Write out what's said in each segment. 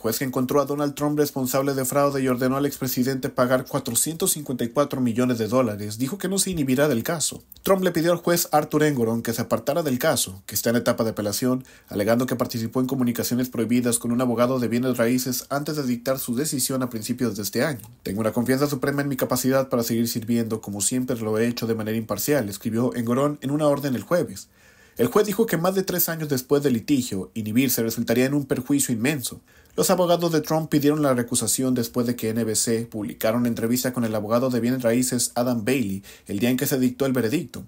juez que encontró a Donald Trump responsable de fraude y ordenó al expresidente pagar 454 millones de dólares, dijo que no se inhibirá del caso. Trump le pidió al juez Arthur Engoron que se apartara del caso, que está en etapa de apelación, alegando que participó en comunicaciones prohibidas con un abogado de bienes raíces antes de dictar su decisión a principios de este año. Tengo una confianza suprema en mi capacidad para seguir sirviendo como siempre lo he hecho de manera imparcial, escribió Engoron en una orden el jueves. El juez dijo que más de tres años después del litigio, inhibirse resultaría en un perjuicio inmenso. Los abogados de Trump pidieron la recusación después de que NBC publicara una entrevista con el abogado de bienes raíces Adam Bailey el día en que se dictó el veredicto.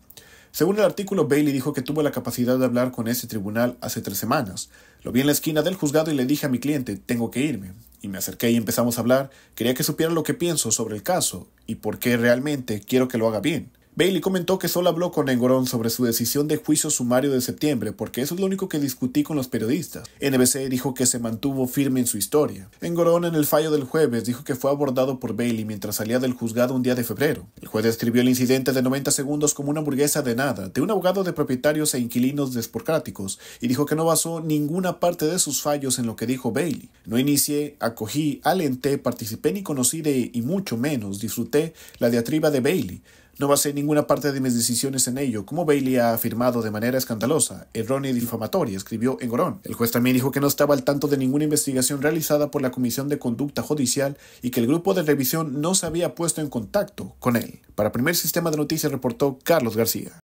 Según el artículo, Bailey dijo que tuvo la capacidad de hablar con ese tribunal hace tres semanas. Lo vi en la esquina del juzgado y le dije a mi cliente, tengo que irme. Y me acerqué y empezamos a hablar. Quería que supiera lo que pienso sobre el caso y por qué realmente quiero que lo haga bien. Bailey comentó que solo habló con Engorón sobre su decisión de juicio sumario de septiembre, porque eso es lo único que discutí con los periodistas. NBC dijo que se mantuvo firme en su historia. Engorón en el fallo del jueves dijo que fue abordado por Bailey mientras salía del juzgado un día de febrero. El juez describió el incidente de 90 segundos como una hamburguesa de nada, de un abogado de propietarios e inquilinos desporcráticos, y dijo que no basó ninguna parte de sus fallos en lo que dijo Bailey. No inicié, acogí, alenté, participé ni conocí de, y mucho menos disfruté la diatriba de Bailey. No basé ninguna parte de mis decisiones en ello, como Bailey ha afirmado de manera escandalosa, errónea y difamatoria, escribió Engorón. El juez también dijo que no estaba al tanto de ninguna investigación realizada por la Comisión de Conducta Judicial y que el grupo de revisión no se había puesto en contacto con él. Para Primer Sistema de Noticias reportó Carlos García.